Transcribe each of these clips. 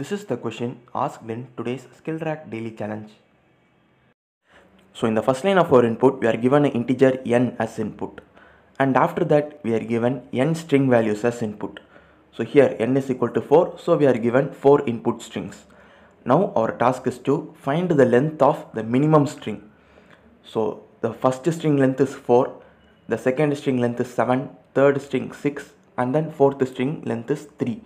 This is the question asked in today's skill rack daily challenge. So in the first line of our input, we are given an integer n as input. And after that, we are given n string values as input. So here n is equal to 4, so we are given 4 input strings. Now our task is to find the length of the minimum string. So the first string length is 4, the second string length is 7, third string 6 and then fourth string length is 3.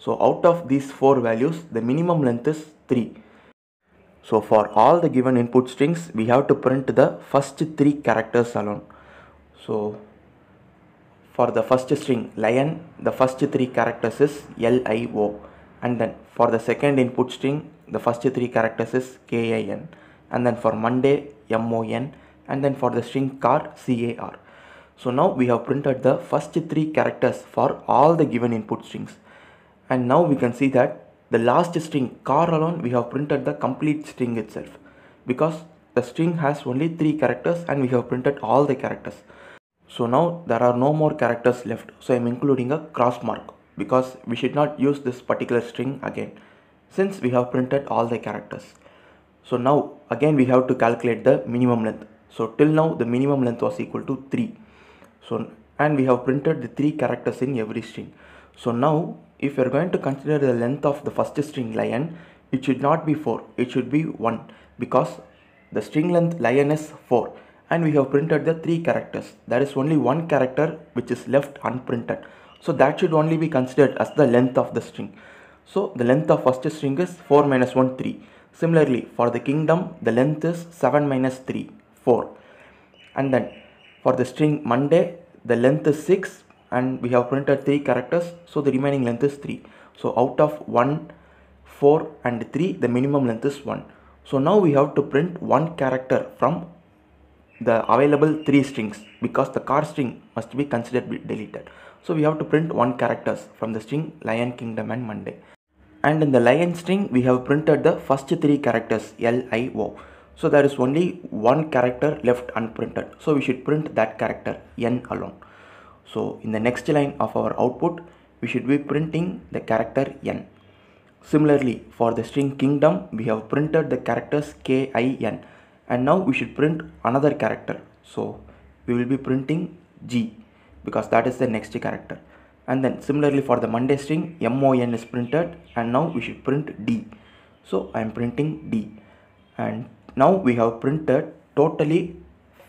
So out of these four values, the minimum length is 3. So for all the given input strings, we have to print the first three characters alone. So for the first string lion, the first three characters is LIO and then for the second input string, the first three characters is KIN and then for Monday, MON and then for the string car, CAR. So now we have printed the first three characters for all the given input strings and now we can see that the last string car alone we have printed the complete string itself because the string has only three characters and we have printed all the characters so now there are no more characters left so i'm including a cross mark because we should not use this particular string again since we have printed all the characters so now again we have to calculate the minimum length so till now the minimum length was equal to 3 so and we have printed the three characters in every string so now if you are going to consider the length of the first string lion, it should not be 4, it should be 1 because the string length lion is 4 and we have printed the 3 characters. There is only one character which is left unprinted. So that should only be considered as the length of the string. So the length of first string is 4 minus 1 3. Similarly for the kingdom the length is 7 minus 3 4 and then for the string Monday the length is 6 and we have printed 3 characters so the remaining length is 3 so out of 1 4 and 3 the minimum length is 1 so now we have to print one character from the available three strings because the car string must be considered deleted so we have to print one characters from the string lion kingdom and monday and in the lion string we have printed the first three characters l i o so there is only one character left unprinted so we should print that character n alone so in the next line of our output, we should be printing the character n. Similarly, for the string kingdom, we have printed the characters k, i, n. And now we should print another character. So we will be printing g because that is the next character. And then similarly for the Monday string, mon is printed and now we should print d. So I am printing d. And now we have printed totally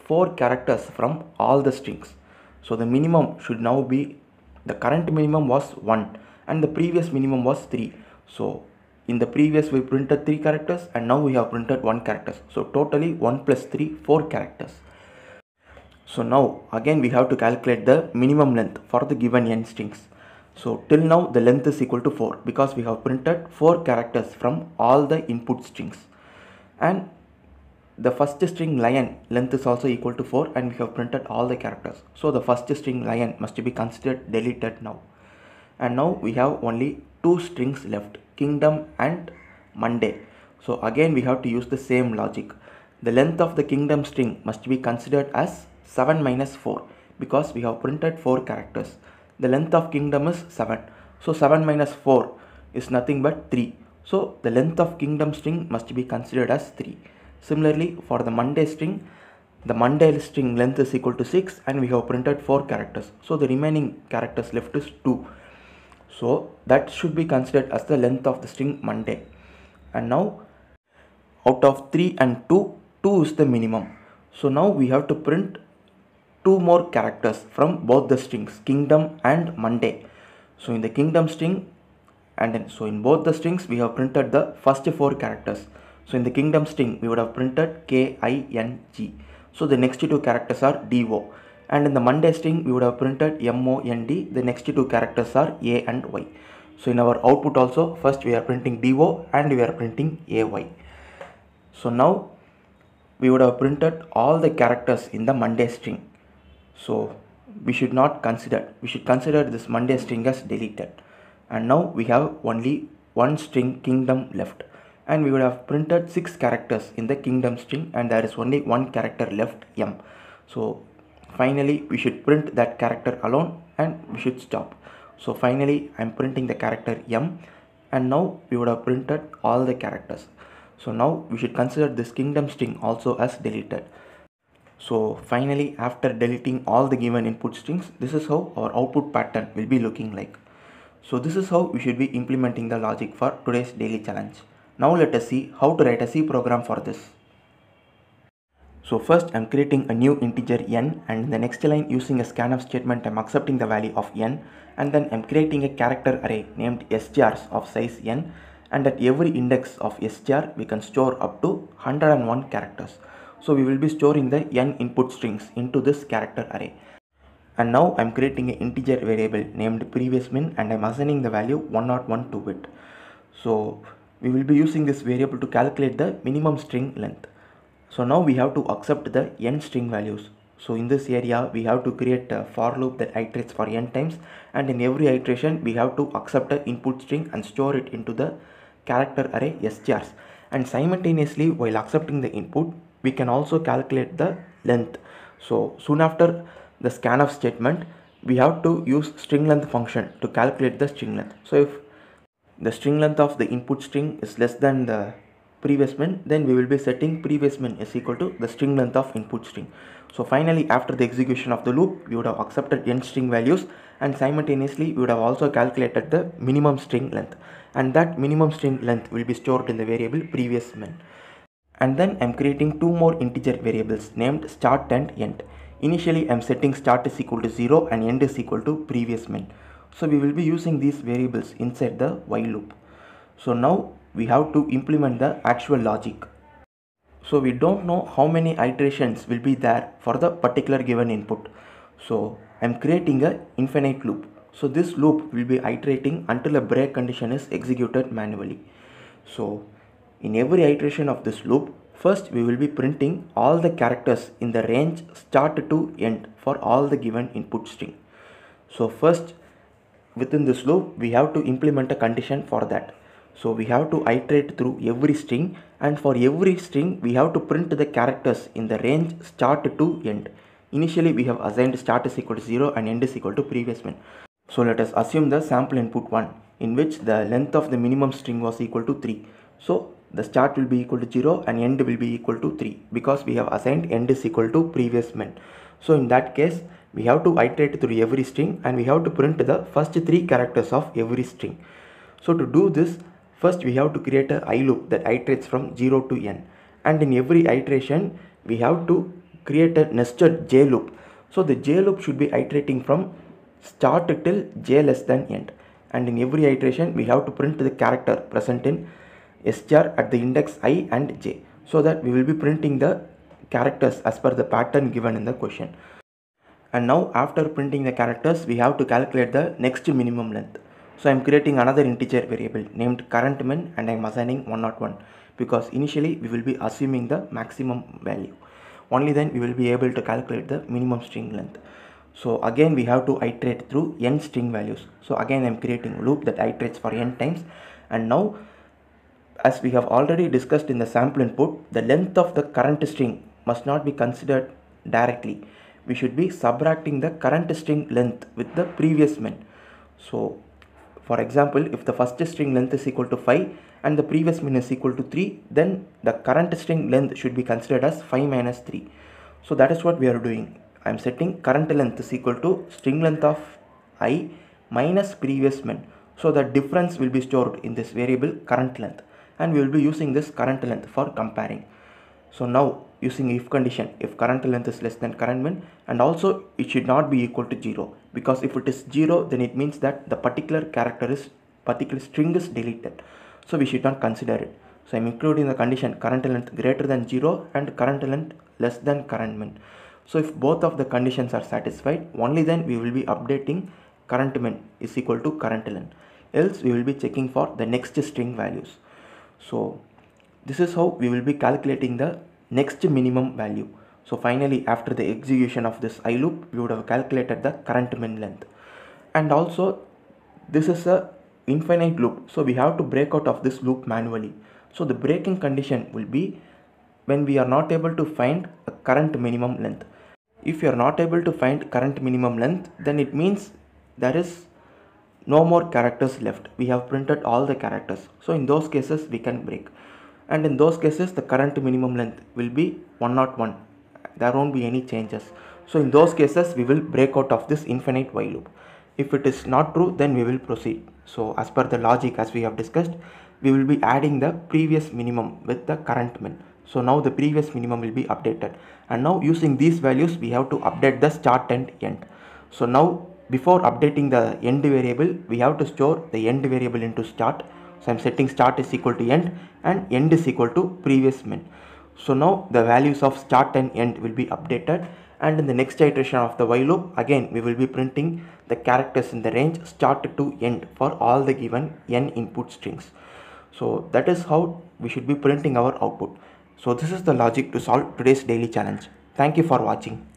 4 characters from all the strings. So the minimum should now be the current minimum was 1 and the previous minimum was 3. So in the previous we printed 3 characters and now we have printed 1 characters. So totally 1 plus 3 4 characters. So now again we have to calculate the minimum length for the given n strings. So till now the length is equal to 4 because we have printed 4 characters from all the input strings and the first string lion length is also equal to 4 and we have printed all the characters. So the first string lion must be considered deleted now. And now we have only two strings left kingdom and Monday. So again we have to use the same logic. The length of the kingdom string must be considered as 7 minus 4 because we have printed 4 characters. The length of kingdom is 7. So 7 minus 4 is nothing but 3. So the length of kingdom string must be considered as 3. Similarly, for the Monday string, the Monday string length is equal to 6 and we have printed 4 characters. So the remaining characters left is 2. So that should be considered as the length of the string Monday. And now out of 3 and 2, 2 is the minimum. So now we have to print two more characters from both the strings kingdom and Monday. So in the kingdom string and then so in both the strings we have printed the first four characters. So in the kingdom string, we would have printed K-I-N-G. So the next two characters are D-O. And in the Monday string, we would have printed M-O-N-D. The next two characters are A and Y. So in our output also, first we are printing D-O and we are printing A-Y. So now we would have printed all the characters in the Monday string. So we should not consider, we should consider this Monday string as deleted. And now we have only one string kingdom left and we would have printed 6 characters in the kingdom string and there is only one character left m. So finally we should print that character alone and we should stop. So finally I am printing the character m and now we would have printed all the characters. So now we should consider this kingdom string also as deleted. So finally after deleting all the given input strings this is how our output pattern will be looking like. So this is how we should be implementing the logic for today's daily challenge. Now let us see how to write a C program for this. So first I'm creating a new integer n and in the next line using a scanf statement I'm accepting the value of n and then I'm creating a character array named str's of size n and at every index of str we can store up to 101 characters. So we will be storing the n input strings into this character array. And now I'm creating an integer variable named previous min and I'm assigning the value 101 to it. So we will be using this variable to calculate the minimum string length. So now we have to accept the n string values. So in this area we have to create a for loop that iterates for n times and in every iteration we have to accept the input string and store it into the character array chars. and simultaneously while accepting the input we can also calculate the length. So soon after the scanf statement we have to use string length function to calculate the string length. So if the string length of the input string is less than the previous min then we will be setting previous min is equal to the string length of input string so finally after the execution of the loop we would have accepted n string values and simultaneously we would have also calculated the minimum string length and that minimum string length will be stored in the variable previous min and then i'm creating two more integer variables named start and end initially i'm setting start is equal to 0 and end is equal to previous min so we will be using these variables inside the while loop. So now we have to implement the actual logic. So we don't know how many iterations will be there for the particular given input. So I'm creating a infinite loop. So this loop will be iterating until a break condition is executed manually. So in every iteration of this loop, first we will be printing all the characters in the range start to end for all the given input string. So first within this loop we have to implement a condition for that so we have to iterate through every string and for every string we have to print the characters in the range start to end. Initially we have assigned start is equal to 0 and end is equal to previous min. So let us assume the sample input 1 in which the length of the minimum string was equal to 3. So the start will be equal to 0 and end will be equal to 3 because we have assigned end is equal to previous min. So in that case we have to iterate through every string and we have to print the first three characters of every string so to do this first we have to create a i loop that iterates from 0 to n and in every iteration we have to create a nested j loop so the j loop should be iterating from start till j less than end and in every iteration we have to print the character present in str at the index i and j so that we will be printing the characters as per the pattern given in the question and now after printing the characters we have to calculate the next minimum length. So I am creating another integer variable named current min and I am assigning 101 because initially we will be assuming the maximum value. Only then we will be able to calculate the minimum string length. So again we have to iterate through n string values. So again I am creating loop that iterates for n times and now as we have already discussed in the sample input the length of the current string must not be considered directly we should be subtracting the current string length with the previous min. So for example, if the first string length is equal to 5 and the previous min is equal to 3, then the current string length should be considered as 5 minus 3. So that is what we are doing. I am setting current length is equal to string length of i minus previous min. So the difference will be stored in this variable current length and we will be using this current length for comparing. So now using if condition if current length is less than current min and also it should not be equal to 0 because if it is 0 then it means that the particular character is particular string is deleted so we should not consider it so I'm including the condition current length greater than 0 and current length less than current min so if both of the conditions are satisfied only then we will be updating current min is equal to current length else we will be checking for the next string values so this is how we will be calculating the next minimum value. So finally after the execution of this i loop we would have calculated the current min length and also this is a infinite loop so we have to break out of this loop manually. So the breaking condition will be when we are not able to find a current minimum length. If you are not able to find current minimum length then it means there is no more characters left. We have printed all the characters. So in those cases we can break and in those cases the current minimum length will be 101 there won't be any changes so in those cases we will break out of this infinite while loop if it is not true then we will proceed so as per the logic as we have discussed we will be adding the previous minimum with the current min so now the previous minimum will be updated and now using these values we have to update the start and end so now before updating the end variable we have to store the end variable into start so I'm setting start is equal to end and end is equal to previous min. So now the values of start and end will be updated and in the next iteration of the while loop again we will be printing the characters in the range start to end for all the given n input strings. So that is how we should be printing our output. So this is the logic to solve today's daily challenge. Thank you for watching.